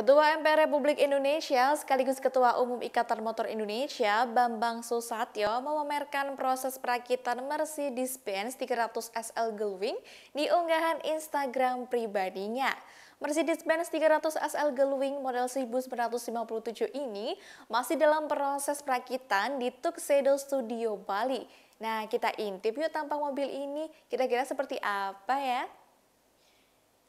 Ketua MPR Republik Indonesia sekaligus Ketua Umum Ikatan Motor Indonesia Bambang Susatyo memamerkan proses perakitan Mercedes-Benz 300 SL Gullwing di unggahan Instagram pribadinya. Mercedes-Benz 300 SL Gullwing model 1957 ini masih dalam proses perakitan di Tuxedo Studio Bali. Nah, kita intip yuk tampang mobil ini kira-kira seperti apa ya?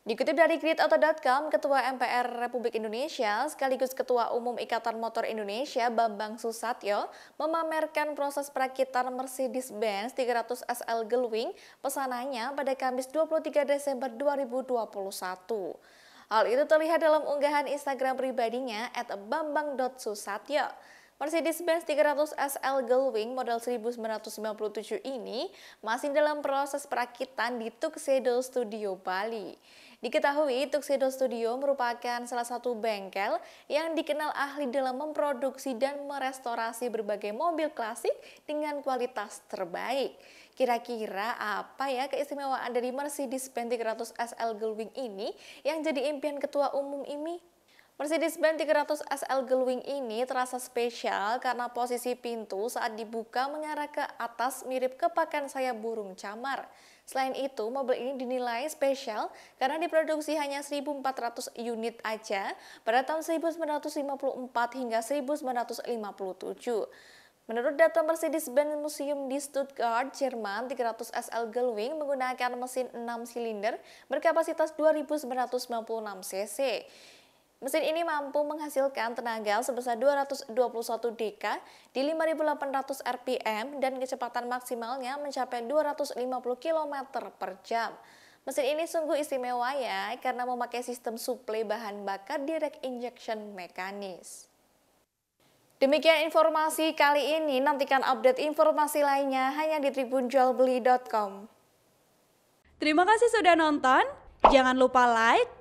Dikutip dari gridauto.com, Ketua MPR Republik Indonesia sekaligus Ketua Umum Ikatan Motor Indonesia Bambang Susatyo memamerkan proses perakitan Mercedes-Benz 300 SL Gelwing pesanannya pada Kamis 23 Desember 2021. Hal itu terlihat dalam unggahan Instagram pribadinya at bambang.susatyo. Mercedes-Benz 300 SL Gullwing model 1997 ini masih dalam proses perakitan di Tuxedo Studio Bali. Diketahui Tuxedo Studio merupakan salah satu bengkel yang dikenal ahli dalam memproduksi dan merestorasi berbagai mobil klasik dengan kualitas terbaik. Kira-kira apa ya keistimewaan dari Mercedes-Benz 300 SL Gullwing ini yang jadi impian ketua umum ini? Mercedes-Benz 300 SL Geluing ini terasa spesial karena posisi pintu saat dibuka mengarah ke atas mirip kepakan sayap burung camar. Selain itu, mobil ini dinilai spesial karena diproduksi hanya 1.400 unit aja pada tahun 1954 hingga 1957. Menurut data Mercedes-Benz Museum di Stuttgart, Jerman, 300 SL Gullwing menggunakan mesin 6 silinder berkapasitas 2996 cc. Mesin ini mampu menghasilkan tenaga sebesar 221 dk di 5.800 rpm dan kecepatan maksimalnya mencapai 250 km per jam. Mesin ini sungguh istimewa ya, karena memakai sistem suplai bahan bakar direct injection mekanis. Demikian informasi kali ini, nantikan update informasi lainnya hanya di tribunjualbeli.com. Terima kasih sudah nonton, jangan lupa like,